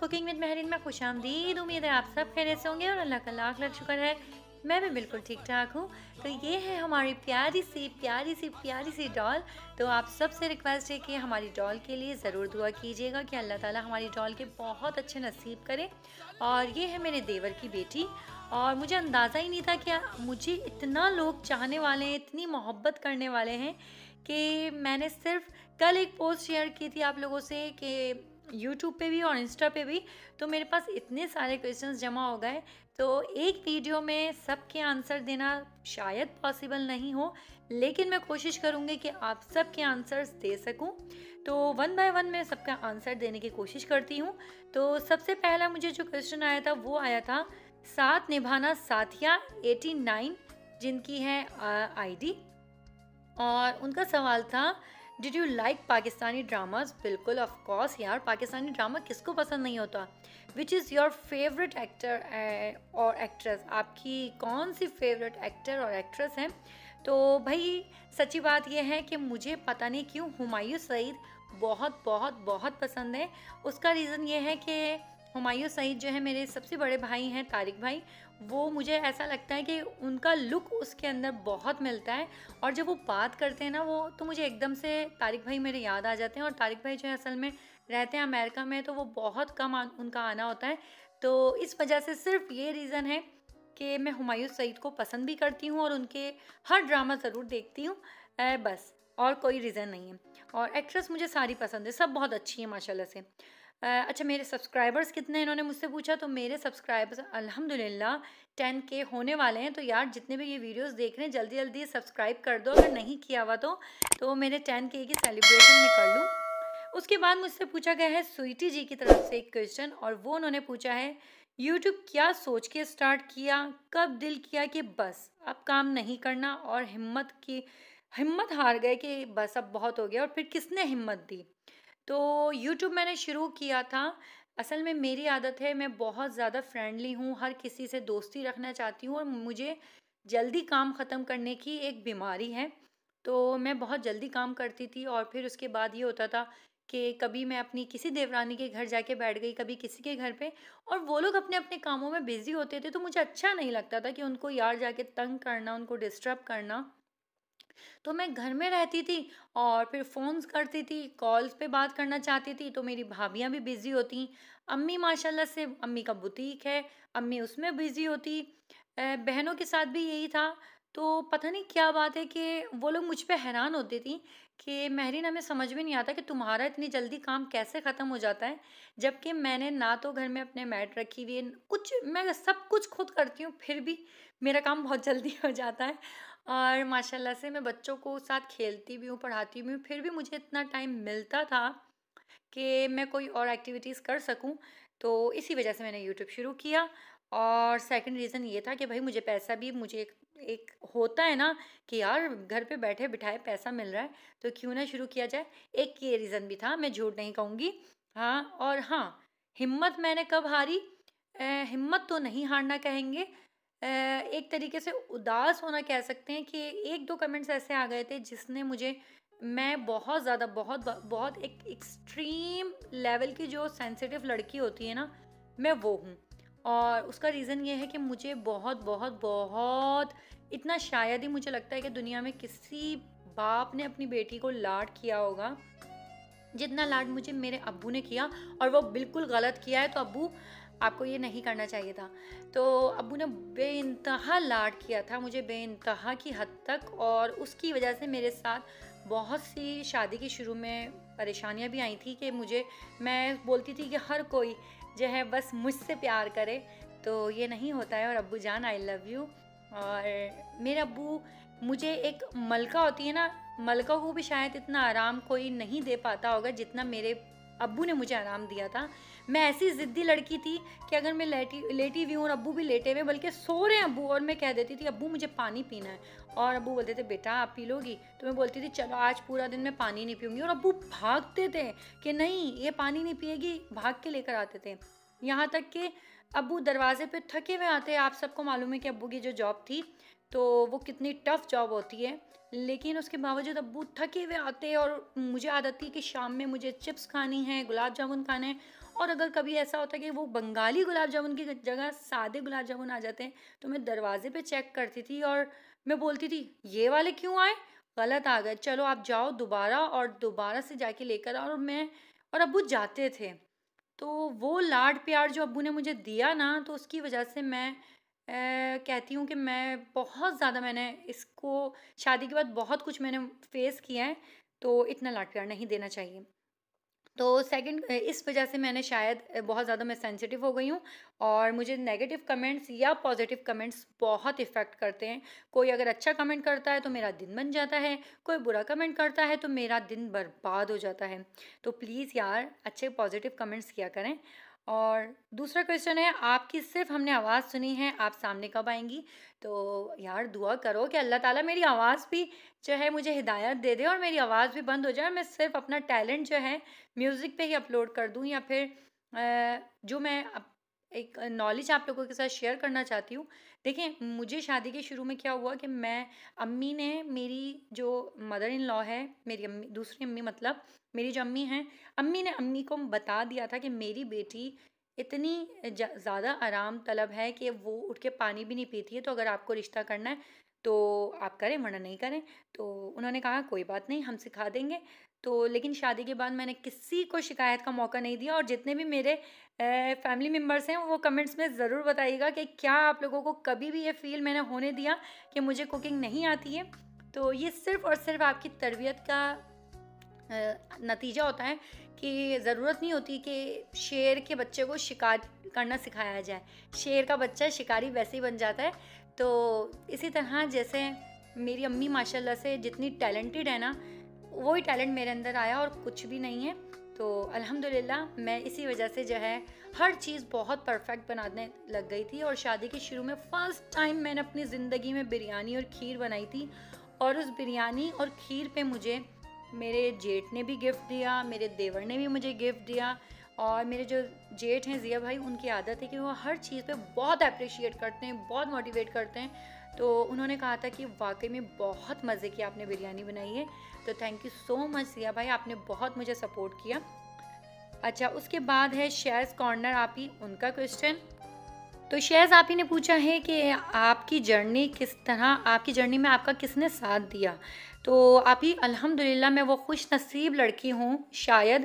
cooking with महरीन में खुश आमदीद उम्मीद है आप सब खैरियत से होंगे और अल्लाह का लाख लाख शुक्र है मैं भी बिल्कुल ठीक ठाक हूँ तो ये है हमारी प्यारी सी प्यारी सी प्यारी सी डॉल तो आप सबसे रिक्वेस्ट है कि हमारी डॉल के लिए ज़रूर दुआ कीजिएगा कि अल्लाह ताला हमारी डॉल के बहुत अच्छे नसीब करे और ये है मेरे देवर की बेटी और मुझे अंदाज़ा ही नहीं था कि मुझे इतना लोग चाहने वाले हैं इतनी मोहब्बत करने वाले हैं कि मैंने सिर्फ कल एक पोस्ट शेयर की थी आप लोगों से कि यूट्यूब पे भी और इंस्टा पे भी तो मेरे पास इतने सारे क्वेश्चंस जमा हो गए तो एक वीडियो में सबके आंसर देना शायद पॉसिबल नहीं हो लेकिन मैं कोशिश करूँगी कि आप सबके आंसर्स दे सकूँ तो वन बाय वन मैं सबका आंसर देने की कोशिश करती हूँ तो सबसे पहला मुझे जो क्वेश्चन आया था वो आया था साथ निभाना साथिया 89 जिनकी है आईडी और उनका सवाल था did you like Pakistani dramas बिल्कुल ऑफ कोर्स यार पाकिस्तानी ड्रामा किसको पसंद नहीं होता which is your favourite actor और एक्ट्रेस आपकी कौन सी फेवरेट एक्टर और एक्ट्रेस हैं तो भाई सच्ची बात यह है कि मुझे पता नहीं क्यों हुमायूं सईद बहुत बहुत बहुत पसंद है उसका रीज़न ये है कि हुमायूं सईद जो है मेरे सबसे बड़े भाई हैं तारिक भाई वो मुझे ऐसा लगता है कि उनका लुक उसके अंदर बहुत मिलता है और जब वो बात करते हैं ना वो तो मुझे एकदम से तारिक भाई मेरे याद आ जाते हैं और तारिक भाई जो है असल में रहते हैं अमेरिका में तो वो बहुत कम आ, उनका आना होता है तो इस वजह से सिर्फ ये रीज़न है कि मैं हुमायूं सईद को पसंद भी करती हूँ और उनके हर ड्रामा ज़रूर देखती हूँ बस और कोई रीज़न नहीं है और एक्ट्रेस मुझे सारी पसंद है सब बहुत अच्छी है माशाल्लाह से अच्छा मेरे सब्सक्राइबर्स कितने इन्होंने मुझसे पूछा तो मेरे सब्सक्राइबर्स अल्हम्दुलिल्लाह टेन के होने वाले हैं तो यार जितने भी ये वीडियोस देख रहे हैं जल्दी जल्दी सब्सक्राइब कर दो अगर नहीं किया हुआ तो तो मेरे टेन के की सेलिब्रेशन में कर लूँ उसके बाद मुझसे पूछा गया है स्वीटी जी की तरफ से एक क्वेश्चन और वो उन्होंने पूछा है यूट्यूब क्या सोच के स्टार्ट किया कब दिल किया कि बस अब काम नहीं करना और हिम्मत की हिम्मत हार गए कि बस अब बहुत हो गया और फिर किसने हिम्मत दी तो यूट्यूब मैंने शुरू किया था असल में मेरी आदत है मैं बहुत ज़्यादा फ्रेंडली हूँ हर किसी से दोस्ती रखना चाहती हूँ और मुझे जल्दी काम ख़त्म करने की एक बीमारी है तो मैं बहुत जल्दी काम करती थी और फिर उसके बाद ये होता था कि कभी मैं अपनी किसी देवरानी के घर जाके बैठ गई कभी किसी के घर पे और वो लोग अपने अपने कामों में बिज़ी होते थे तो मुझे अच्छा नहीं लगता था कि उनको यार जाके तंग करना उनको डिस्टर्ब करना तो मैं घर में रहती थी और फिर फ़ोन्स करती थी कॉल्स पे बात करना चाहती थी तो मेरी भाभियाँ भी बिज़ी होती अम्मी माशाल्लाह से अम्मी का बुटीक है अम्मी उसमें बिज़ी होती बहनों के साथ भी यही था तो पता नहीं क्या बात है कि वो लोग मुझ पर हैरान होती थी कि महरीन हमें समझ में नहीं आता कि तुम्हारा इतनी जल्दी काम कैसे ख़त्म हो जाता है जबकि मैंने ना तो घर में अपने मैट रखी हुई है कुछ मैं सब कुछ खुद करती हूँ फिर भी मेरा काम बहुत जल्दी हो जाता है और माशाल्लाह से मैं बच्चों को साथ खेलती भी हूँ पढ़ाती भी हूँ फिर भी मुझे इतना टाइम मिलता था कि मैं कोई और एक्टिविटीज़ कर सकूँ तो इसी वजह से मैंने यूट्यूब शुरू किया और सेकंड रीज़न ये था कि भाई मुझे पैसा भी मुझे एक, एक होता है ना कि यार घर पे बैठे बिठाए पैसा मिल रहा है तो क्यों ना शुरू किया जाए एक ये रीज़न भी था मैं झूठ नहीं कहूँगी हाँ और हाँ हिम्मत मैंने कब हारी ए, हिम्मत तो नहीं हारना कहेंगे एक तरीके से उदास होना कह सकते हैं कि एक दो कमेंट्स ऐसे आ गए थे जिसने मुझे मैं बहुत ज़्यादा बहुत बहुत एक एक्सट्रीम लेवल की जो सेंसिटिव लड़की होती है ना मैं वो हूँ और उसका रीज़न ये है कि मुझे बहुत बहुत बहुत इतना शायद ही मुझे लगता है कि दुनिया में किसी बाप ने अपनी बेटी को लाड किया होगा जितना लाड मुझे मेरे अबू ने किया और वो बिल्कुल गलत किया है तो अबू आपको ये नहीं करना चाहिए था तो अबू ने बे इंतहा लाड किया था मुझे बे इंतहा की हद तक और उसकी वजह से मेरे साथ बहुत सी शादी की शुरू में परेशानियाँ भी आई थी कि मुझे मैं बोलती थी कि हर कोई जो है बस मुझसे प्यार करे तो ये नहीं होता है और अबू जान आई लव यू और मेरे अबू मुझे एक मलका होती है ना मलका को भी शायद इतना आराम कोई नहीं दे पाता होगा जितना मेरे अबू ने मुझे आराम दिया था मैं ऐसी ज़िद्दी लड़की थी कि अगर मैं लेटी लेटी हुई हूँ और अबू भी लेटे हुए बल्कि सो रहे हैं अबू और मैं कह देती थी अबू मुझे पानी पीना है और अबू बोलते थे बेटा आप पी लोगी तो मैं बोलती थी चलो आज पूरा दिन मैं पानी नहीं पीऊँगी और अबू भागते थे कि नहीं ये पानी नहीं पिएगी भाग के लेकर आते थे यहाँ तक कि अबू दरवाजे पर थके हुए आते आप सबको मालूम है कि अबू की जो जॉब थी तो वो कितनी टफ़ जॉब होती है लेकिन उसके बावजूद अबू थके हुए आते और मुझे आदत थी कि शाम में मुझे चिप्स खानी है गुलाब जामुन खाना है और अगर कभी ऐसा होता है कि वो बंगाली गुलाब जामुन की जगह सादे गुलाब जामुन आ जाते हैं तो मैं दरवाजे पे चेक करती थी और मैं बोलती थी ये वाले क्यों आए गलत आ गए चलो आप जाओ दोबारा और दोबारा से जाके लेकर आओ और मैं और अबू जाते थे तो वो लाड प्यार जो अबू ने मुझे दिया ना तो उसकी वजह से मैं ए, कहती हूँ कि मैं बहुत ज़्यादा मैंने इसको शादी के बाद बहुत कुछ मैंने फेस किया है तो इतना लाड प्यार नहीं देना चाहिए तो सेकंड इस वजह से मैंने शायद बहुत ज़्यादा मैं सेंसिटिव हो गई हूँ और मुझे नेगेटिव कमेंट्स या पॉजिटिव कमेंट्स बहुत इफ़ेक्ट करते हैं कोई अगर अच्छा कमेंट करता है तो मेरा दिन बन जाता है कोई बुरा कमेंट करता है तो मेरा दिन बर्बाद हो जाता है तो प्लीज़ यार अच्छे पॉजिटिव कमेंट्स किया करें और दूसरा क्वेश्चन है आपकी सिर्फ हमने आवाज़ सुनी है आप सामने कब आएंगी तो यार दुआ करो कि अल्लाह ताला मेरी आवाज़ भी जो है मुझे हिदायत दे दे और मेरी आवाज़ भी बंद हो जाए मैं सिर्फ अपना टैलेंट जो है म्यूज़िक पे ही अपलोड कर दूँ या फिर जो मैं एक नॉलेज आप लोगों के साथ शेयर करना चाहती हूँ देखें मुझे शादी के शुरू में क्या हुआ कि मैं अम्मी ने मेरी जो मदर इन लॉ है मेरी अम्मी दूसरी अम्मी मतलब मेरी जो अम्मी हैं अम्मी ने अम्मी को बता दिया था कि मेरी बेटी इतनी ज़्यादा आराम तलब है कि वो उठ के पानी भी नहीं पीती है तो अगर आपको रिश्ता करना है तो आप करें वरना नहीं करें तो उन्होंने कहा कोई बात नहीं हम सिखा देंगे तो लेकिन शादी के बाद मैंने किसी को शिकायत का मौका नहीं दिया और जितने भी मेरे फैमिली मेम्बर्स हैं वो कमेंट्स में ज़रूर बताइएगा कि क्या आप लोगों को कभी भी ये फील मैंने होने दिया कि मुझे कुकिंग नहीं आती है तो ये सिर्फ़ और सिर्फ आपकी तरबियत का नतीजा होता है कि ज़रूरत नहीं होती कि शेर के बच्चे को शिकार करना सिखाया जाए शेर का बच्चा शिकारी वैसे ही बन जाता है तो इसी तरह जैसे मेरी अम्मी माशाल्लाह से जितनी टैलेंटेड है ना वही टैलेंट मेरे अंदर आया और कुछ भी नहीं है तो अल्हम्दुलिल्लाह मैं इसी वजह से जो है हर चीज़ बहुत परफेक्ट बनाने लग गई थी और शादी के शुरू में फ़र्स्ट टाइम मैंने अपनी ज़िंदगी में बिरयानी और खीर बनाई थी और उस बिरयानी और खीर पे मुझे मेरे जेठ ने भी गिफ्ट दिया मेरे देवर ने भी मुझे गिफ्ट दिया और मेरे जो जेठ हैं ज़िया भाई उनकी आदत है कि वो हर चीज़ पे बहुत अप्रिशिएट करते हैं बहुत मोटिवेट करते हैं तो उन्होंने कहा था कि वाकई में बहुत मज़े की आपने बिरयानी बनाई है तो thank you so much Siya भाई आपने बहुत मुझे सपोर्ट किया अच्छा उसके बाद है शेयर्स कॉर्नर आप ही उनका क्वेश्चन तो शेयर्स आप ही ने पूछा है कि आपकी जर्नी किस तरह आपकी जर्नी में आपका किसने साथ दिया तो आप ही अलहमदिल्ला मैं वो खुश नसीब लड़की हूँ शायद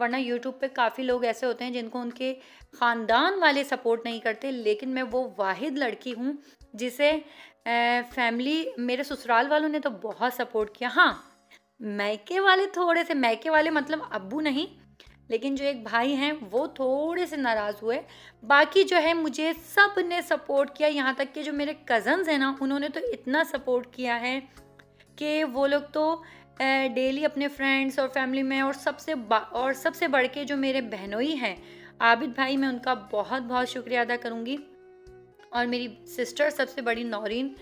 वरना यूट्यूब पे काफ़ी लोग ऐसे होते हैं जिनको उनके ख़ानदान वाले सपोर्ट नहीं करते लेकिन मैं वो वाहिद लड़की हूँ जिसे फैमिली मेरे ससुराल वालों ने तो बहुत सपोर्ट किया हाँ मैके वाले थोड़े से मैके वाले मतलब अब्बू नहीं लेकिन जो एक भाई हैं वो थोड़े से नाराज़ हुए बाकी जो है मुझे सब ने सपोर्ट किया यहाँ तक कि जो मेरे कज़न्स हैं ना उन्होंने तो इतना सपोर्ट किया है कि वो लोग तो डेली अपने फ्रेंड्स और फैमिली में और सबसे और सबसे बढ़ के जो मेरे बहनोई हैं आबिद भाई मैं उनका बहुत बहुत शुक्रिया अदा करूँगी और मेरी सिस्टर सबसे बड़ी नौरीन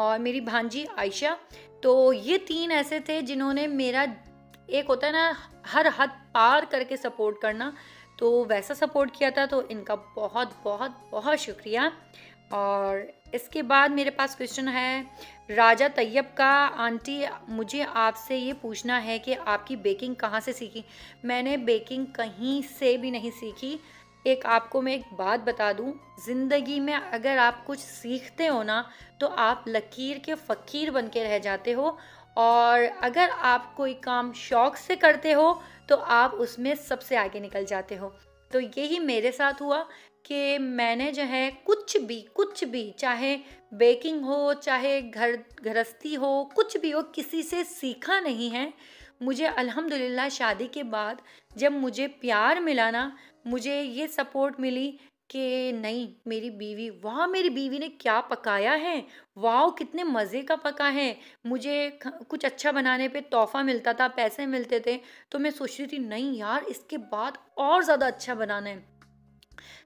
और मेरी भांजी आयशा तो ये तीन ऐसे थे जिन्होंने मेरा एक होता है ना हर हद पार करके सपोर्ट करना तो वैसा सपोर्ट किया था तो इनका बहुत बहुत बहुत शुक्रिया और इसके बाद मेरे पास क्वेश्चन है राजा तैयब का आंटी मुझे आपसे ये पूछना है कि आपकी बेकिंग कहाँ से सीखी मैंने बेकिंग कहीं से भी नहीं सीखी एक आपको मैं एक बात बता दूं ज़िंदगी में अगर आप कुछ सीखते हो ना तो आप लकीर के फ़कीर बन के रह जाते हो और अगर आप कोई काम शौक से करते हो तो आप उसमें सबसे आगे निकल जाते हो तो यही मेरे साथ हुआ कि मैंने जो है कुछ भी कुछ भी चाहे बेकिंग हो चाहे घर घरस्ती हो कुछ भी हो किसी से सीखा नहीं है मुझे अल्हम्दुलिल्लाह शादी के बाद जब मुझे प्यार मिला ना मुझे ये सपोर्ट मिली कि नहीं मेरी बीवी वाह मेरी बीवी ने क्या पकाया है वाह कितने मज़े का पका है मुझे कुछ अच्छा बनाने पे तोहफ़ा मिलता था पैसे मिलते थे तो मैं सोच रही थी नहीं यार इसके बाद और ज़्यादा अच्छा बनाना है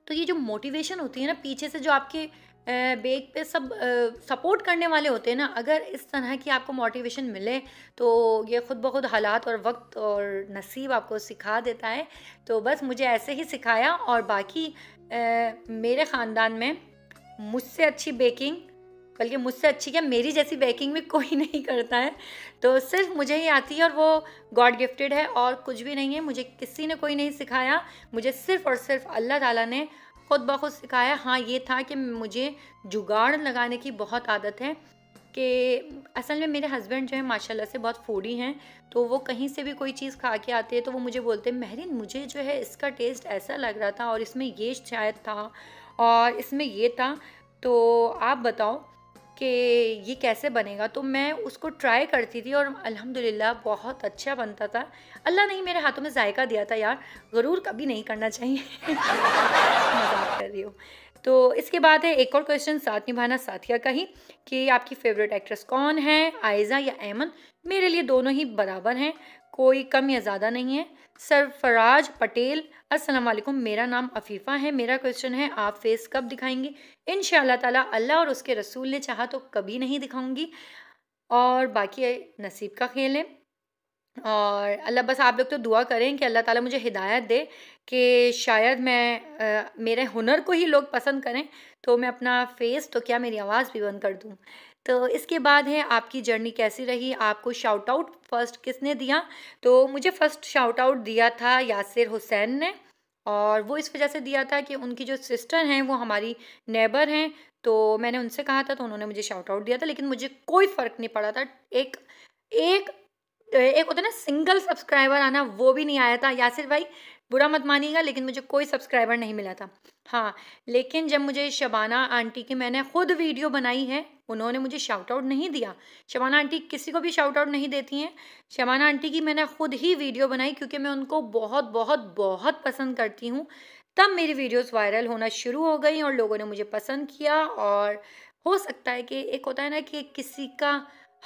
तो ये जो मोटिवेशन होती है ना पीछे से जो आपके बेग पे सब सपोर्ट करने वाले होते हैं ना अगर इस तरह की आपको मोटिवेशन मिले तो ये ख़ुद ब खुद हालात और वक्त और नसीब आपको सिखा देता है तो बस मुझे ऐसे ही सिखाया और बाकी आ, मेरे ख़ानदान में मुझसे अच्छी बेकिंग बल्कि मुझसे अच्छी क्या मेरी जैसी बेकिंग में कोई नहीं करता है तो सिर्फ मुझे ही आती है और वो गॉड गिफ्टेड है और कुछ भी नहीं है मुझे किसी ने कोई नहीं सिखाया मुझे सिर्फ़ और सिर्फ अल्लाह ताला ने खुद ब खुद सिखाया हाँ ये था कि मुझे जुगाड़ लगाने की बहुत आदत है कि असल में मेरे हस्बैंड जो है माशाल्लाह से बहुत फूडी हैं तो वो कहीं से भी कोई चीज़ खा के आते हैं तो वो मुझे बोलते हैं महरीन मुझे जो है इसका टेस्ट ऐसा लग रहा था और इसमें ये शायद था और इसमें ये था तो आप बताओ कि ये कैसे बनेगा तो मैं उसको ट्राई करती थी और अल्हम्दुलिल्लाह बहुत अच्छा बनता था अल्लाह ने मेरे हाथों में जायका दिया था यार गरूर कभी नहीं करना चाहिए मजाक कर रही हूँ तो इसके बाद है एक और क्वेश्चन साथ निभाना साथिया का ही कि आपकी फेवरेट एक्ट्रेस कौन है आयजा या एमन मेरे लिए दोनों ही बराबर हैं कोई कम या ज़्यादा नहीं है सरफराज पटेल अस्सलाम वालेकुम मेरा नाम अफीफ़ा है मेरा क्वेश्चन है आप फेस कब दिखाएंगे इन ताला अल्लाह और उसके रसूल ने चाहा तो कभी नहीं दिखाऊंगी और बाकी नसीब का खेल है और अल्लाह बस आप लोग तो दुआ करें कि अल्लाह ताला मुझे हिदायत दे कि शायद मैं आ, मेरे हुनर को ही लोग पसंद करें तो मैं अपना फेस तो क्या मेरी आवाज़ भी बंद कर दूँ तो इसके बाद है आपकी जर्नी कैसी रही आपको शाउट आउट फर्स्ट किसने दिया तो मुझे फ़र्स्ट शाउट आउट दिया था यासिर हुसैन ने और वो इस वजह से दिया था कि उनकी जो सिस्टर हैं वो हमारी नेबर हैं तो मैंने उनसे कहा था तो उन्होंने मुझे शाउट आउट दिया था लेकिन मुझे कोई फ़र्क नहीं पड़ा था एक एक एक होता ना सिंगल सब्सक्राइबर आना वो भी नहीं आया था यासिर भाई बुरा मत मानिएगा लेकिन मुझे कोई सब्सक्राइबर नहीं मिला था हाँ लेकिन जब मुझे शबाना आंटी की मैंने खुद वीडियो बनाई है उन्होंने मुझे शाउट आउट नहीं दिया शबाना आंटी किसी को भी शाउट आउट नहीं देती हैं शबाना आंटी की मैंने खुद ही वीडियो बनाई क्योंकि मैं उनको बहुत बहुत बहुत पसंद करती हूँ तब मेरी वीडियोज़ वायरल होना शुरू हो गई और लोगों ने मुझे पसंद किया और हो सकता है कि एक होता है ना कि किसी का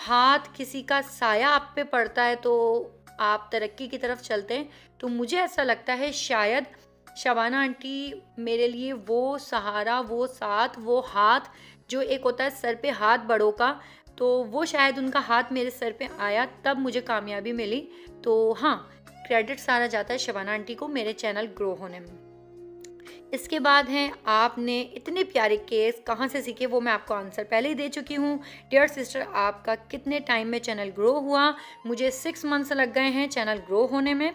हाथ किसी का साया आप पे पड़ता है तो आप तरक्की की तरफ चलते हैं तो मुझे ऐसा लगता है शायद शबाना आंटी मेरे लिए वो सहारा वो साथ वो हाथ जो एक होता है सर पे हाथ बड़ों का तो वो शायद उनका हाथ मेरे सर पे आया तब मुझे कामयाबी मिली तो हाँ क्रेडिट सारा जाता है शबाना आंटी को मेरे चैनल ग्रो होने में इसके बाद हैं आपने इतने प्यारे केस कहाँ से सीखे वो मैं आपको आंसर पहले ही दे चुकी हूँ डियर सिस्टर आपका कितने टाइम में चैनल ग्रो हुआ मुझे सिक्स मंथ्स लग गए हैं चैनल ग्रो होने में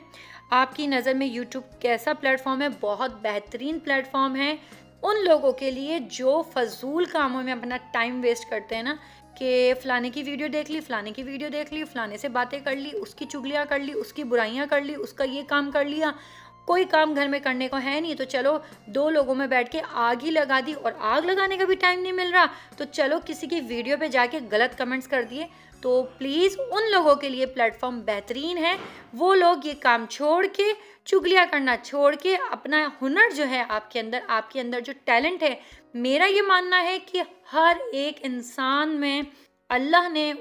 आपकी नज़र में यूट्यूब कैसा प्लेटफॉर्म है बहुत बेहतरीन प्लेटफॉर्म है उन लोगों के लिए जो फजूल कामों में अपना टाइम वेस्ट करते हैं ना कि फ़लाने की वीडियो देख ली फ़लाने की वीडियो देख ली फ़लाने से बातें कर ली उसकी चुगलियाँ कर ली उसकी बुराइयाँ कर ली उसका ये काम कर लिया कोई काम घर में करने को है नहीं तो चलो दो लोगों में बैठ के आग ही लगा दी और आग लगाने का भी टाइम नहीं मिल रहा तो चलो किसी की वीडियो पे जाके गलत कमेंट्स कर दिए तो प्लीज़ उन लोगों के लिए प्लेटफॉर्म बेहतरीन है वो लोग ये काम छोड़ के चुगलियाँ करना छोड़ के अपना हुनर जो है आपके अंदर आपके अंदर जो टैलेंट है मेरा ये मानना है कि हर एक इंसान में अल्लाह ने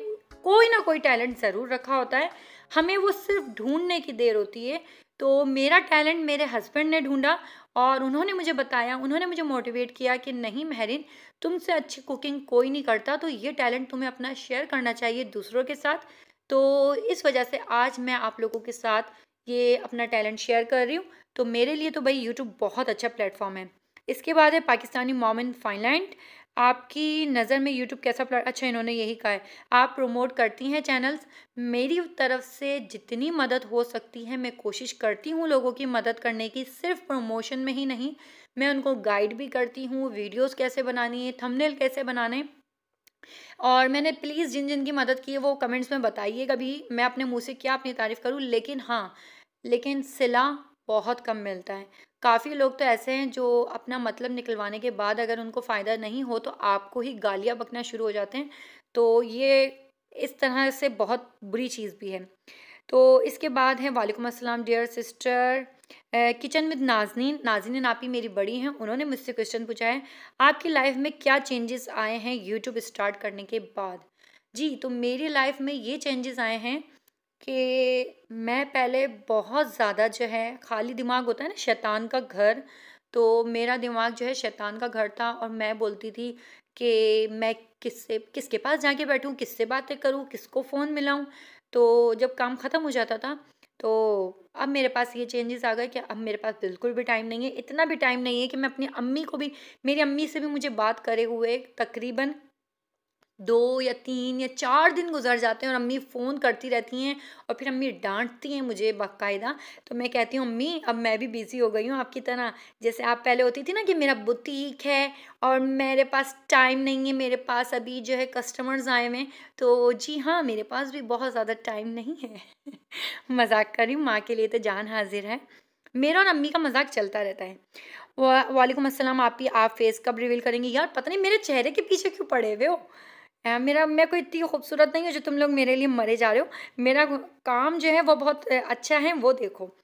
कोई ना कोई टैलेंट ज़रूर रखा होता है हमें वो सिर्फ ढूंढने की देर होती है तो मेरा टैलेंट मेरे हस्बैंड ने ढूंढा और उन्होंने मुझे बताया उन्होंने मुझे मोटिवेट किया कि नहीं महरीन तुमसे अच्छी कुकिंग कोई नहीं करता तो ये टैलेंट तुम्हें अपना शेयर करना चाहिए दूसरों के साथ तो इस वजह से आज मैं आप लोगों के साथ ये अपना टैलेंट शेयर कर रही हूँ तो मेरे लिए तो भाई यूट्यूब बहुत अच्छा प्लेटफॉर्म है इसके बाद है पाकिस्तानी मॉम इन फाइनलैंड आपकी नज़र में यूट्यूब कैसा प्लाट अच्छा इन्होंने यही कहा है आप प्रमोट करती हैं चैनल्स मेरी तरफ से जितनी मदद हो सकती है मैं कोशिश करती हूँ लोगों की मदद करने की सिर्फ प्रमोशन में ही नहीं मैं उनको गाइड भी करती हूँ वीडियोस कैसे बनानी है थंबनेल कैसे बनाने और मैंने प्लीज़ जिन जिन की मदद की है वो कमेंट्स में बताइए कभी मैं अपने मुँह से क्या अपनी तारीफ़ करूँ लेकिन हाँ लेकिन सिला बहुत कम मिलता है काफ़ी लोग तो ऐसे हैं जो अपना मतलब निकलवाने के बाद अगर उनको फ़ायदा नहीं हो तो आपको ही गालियाँ बकना शुरू हो जाते हैं तो ये इस तरह से बहुत बुरी चीज़ भी है तो इसके बाद है वालेकुम अस्सलाम dear sister kitchen with Nazneen Nazneen आप ही मेरी बड़ी हैं उन्होंने मुझसे क्वेश्चन पूछा है आपकी लाइफ में क्या चेंजेस आए हैं यूट्यूब स्टार्ट करने के बाद जी तो मेरी लाइफ में ये चेंजेस आए हैं कि मैं पहले बहुत ज़्यादा जो है खाली दिमाग होता है ना शैतान का घर तो मेरा दिमाग जो है शैतान का घर था और मैं बोलती थी कि मैं किससे किसके पास जाके बैठूं किससे बातें करूं किसको फ़ोन मिलाऊं तो जब काम ख़त्म हो जाता था तो अब मेरे पास ये चेंजेस आ गए कि अब मेरे पास बिल्कुल भी टाइम नहीं है इतना भी टाइम नहीं है कि मैं अपनी अम्मी को भी मेरी अम्मी से भी मुझे बात करे हुए तकरीबन दो या तीन या चार दिन गुजर जाते हैं और अम्मी फ़ोन करती रहती हैं और फिर अम्मी डांटती हैं मुझे बाकायदा तो मैं कहती हूँ अम्मी अब मैं भी बिज़ी हो गई हूँ आपकी तरह जैसे आप पहले होती थी ना कि मेरा बुटीक है और मेरे पास टाइम नहीं है मेरे पास अभी जो है कस्टमर्स आए हुए हैं तो जी हाँ मेरे पास भी बहुत ज़्यादा टाइम नहीं है मजाक कर रही हूँ माँ के लिए तो जान हाजिर है मेरा और अम्मी का मजाक चलता रहता है वालेकुम असलम आप ही आप फेस कब रिवील करेंगे यार पता नहीं मेरे चेहरे के पीछे क्यों पड़े हुए हो मेरा मैं कोई इतनी खूबसूरत नहीं हूँ जो तुम लोग मेरे लिए मरे जा रहे हो मेरा काम जो है वो बहुत अच्छा है वो देखो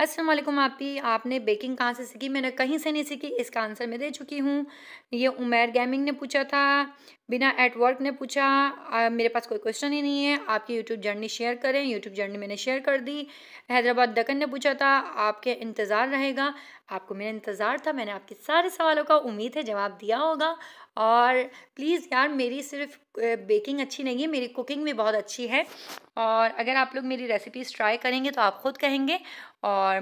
असलम आपी आपने बेकिंग कहाँ से सीखी मैंने कहीं से नहीं सीखी इसका आंसर मैं दे चुकी हूँ ये उमेर गेमिंग ने पूछा था बिना एट वर्क ने पूछा मेरे पास कोई क्वेश्चन ही नहीं है आपकी यूट्यूब जर्नी शेयर करें यूट्यूब जर्नी मैंने शेयर कर दी हैदराबाद दक्कन ने पूछा था आपके इंतज़ार रहेगा आपको मेरा इंतज़ार था मैंने आपके सारे सवालों का उम्मीद है जवाब दिया होगा और प्लीज़ यार मेरी सिर्फ बेकिंग अच्छी नहीं है मेरी कुकिंग भी बहुत अच्छी है और अगर आप लोग मेरी रेसिपीज़ ट्राई करेंगे तो आप ख़ुद कहेंगे और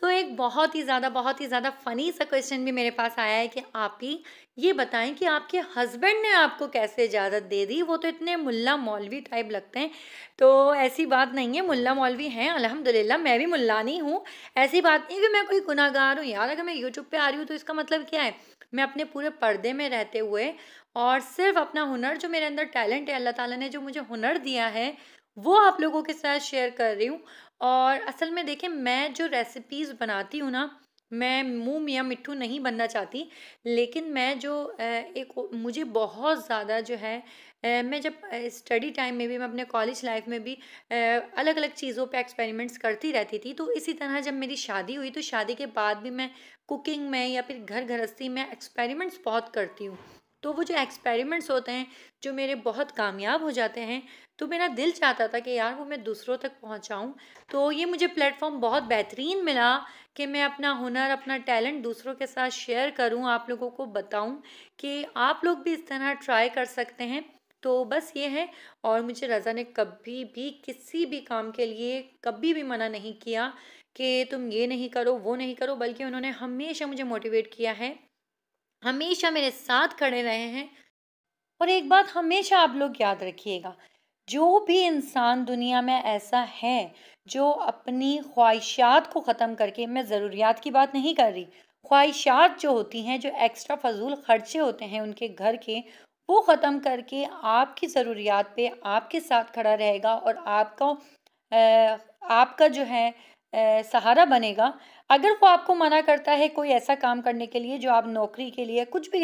तो एक बहुत ही ज़्यादा बहुत ही ज़्यादा फ़नी सा क्वेश्चन भी मेरे पास आया है कि आप ही ये बताएं कि आपके हस्बैंड ने आपको कैसे इजाज़त दे दी वो तो इतने मुल्ला मौलवी टाइप लगते हैं तो ऐसी बात नहीं है मुल्ला मौलवी हैं अल्हम्दुलिल्लाह मैं भी नहीं हूँ ऐसी बात नहीं कि मैं कोई गुनागार हूँ यार अगर मैं यूट्यूब पर आ रही हूँ तो इसका मतलब क्या है मैं अपने पूरे पर्दे में रहते हुए और सिर्फ अपना हुनर जो मेरे अंदर टैलेंट है अल्लाह ताला ने जो मुझे हुनर दिया है वो आप लोगों के साथ शेयर कर रही हूँ और असल में देखें मैं जो रेसिपीज़ बनाती हूँ ना मैं मुँह मियाँ मिट्टू नहीं बनना चाहती लेकिन मैं जो एक मुझे बहुत ज़्यादा जो है मैं जब स्टडी टाइम में भी मैं अपने कॉलेज लाइफ में भी अलग अलग चीज़ों पे एक्सपेरिमेंट्स करती रहती थी तो इसी तरह जब मेरी शादी हुई तो शादी के बाद भी मैं कुकिंग में या फिर घर गृहस्थी में एक्सपेरिमेंट्स बहुत करती हूँ तो वो जो एक्सपेरिमेंट्स होते हैं जो मेरे बहुत कामयाब हो जाते हैं तो मेरा दिल चाहता था कि यार वो मैं दूसरों तक पहुंचाऊं तो ये मुझे प्लेटफॉर्म बहुत बेहतरीन मिला कि मैं अपना हुनर अपना टैलेंट दूसरों के साथ शेयर करूं आप लोगों को बताऊं कि आप लोग भी इस तरह ट्राई कर सकते हैं तो बस ये है और मुझे रज़ा ने कभी भी किसी भी काम के लिए कभी भी मना नहीं किया कि तुम ये नहीं करो वो नहीं करो बल्कि उन्होंने हमेशा मुझे मोटिवेट किया है हमेशा मेरे साथ खड़े रहे हैं और एक बात हमेशा आप लोग याद रखिएगा जो भी इंसान दुनिया में ऐसा है जो अपनी ख्वाहिशात को ख़त्म करके मैं ज़रूरियात की बात नहीं कर रही ख्वाहिशात जो होती हैं जो एक्स्ट्रा फजूल ख़र्चे होते हैं उनके घर के वो ख़त्म करके आपकी ज़रूरियात पे आपके साथ खड़ा रहेगा और आपका आपका जो है सहारा बनेगा अगर वो आपको मना करता है कोई ऐसा काम करने के लिए जो आप नौकरी के लिए कुछ भी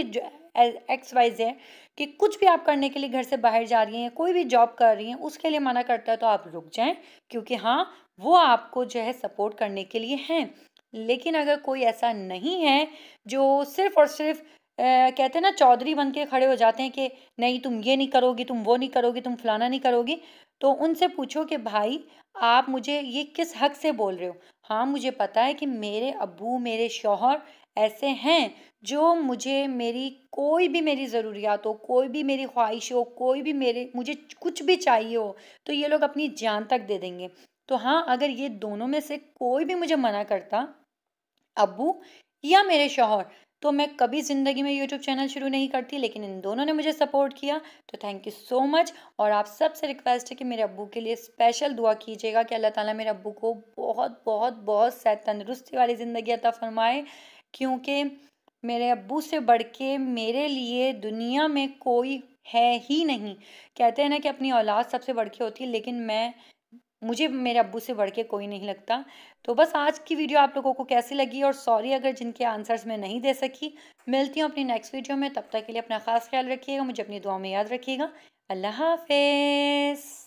एक्स वाइज है कि कुछ भी आप करने के लिए घर से बाहर जा रही हैं कोई भी जॉब कर रही हैं उसके लिए मना करता है तो आप रुक जाएं क्योंकि हाँ वो आपको जो है सपोर्ट करने के लिए हैं लेकिन अगर कोई ऐसा नहीं है जो सिर्फ और सिर्फ कहते हैं ना चौधरी बन के खड़े हो जाते हैं कि नहीं तुम ये नहीं करोगी तुम वो नहीं करोगी तुम फलाना नहीं करोगी तो उनसे पूछो कि भाई आप मुझे ये किस हक से बोल रहे हो हाँ मुझे पता है कि मेरे अबू मेरे शोहर ऐसे हैं जो मुझे मेरी कोई भी मेरी ज़रूरियात हो कोई भी मेरी ख्वाहिश हो कोई भी मेरे मुझे कुछ भी चाहिए हो तो ये लोग अपनी जान तक दे देंगे तो हाँ अगर ये दोनों में से कोई भी मुझे मना करता अबू या मेरे शोहर तो मैं कभी ज़िंदगी में यूट्यूब चैनल शुरू नहीं करती लेकिन इन दोनों ने मुझे सपोर्ट किया तो थैंक यू सो मच और आप सबसे रिक्वेस्ट है कि मेरे अब्बू के लिए स्पेशल दुआ कीजिएगा कि अल्लाह ताला मेरे अब्बू को बहुत बहुत बहुत सह तंदरुस्ती वाली ज़िंदगी अता फरमाए क्योंकि मेरे अबू से बढ़ के मेरे लिए दुनिया में कोई है ही नहीं कहते हैं ना कि अपनी औलाद सबसे बढ़ के होती है लेकिन मैं मुझे मेरे अबू से बढ़ के कोई नहीं लगता तो बस आज की वीडियो आप लोगों को कैसी लगी और सॉरी अगर जिनके आंसर्स मैं नहीं दे सकी मिलती हूँ अपनी नेक्स्ट वीडियो में तब तक के लिए अपना खास ख्याल रखिएगा मुझे अपनी दुआ में याद रखिएगा अल्लाह हाफिज़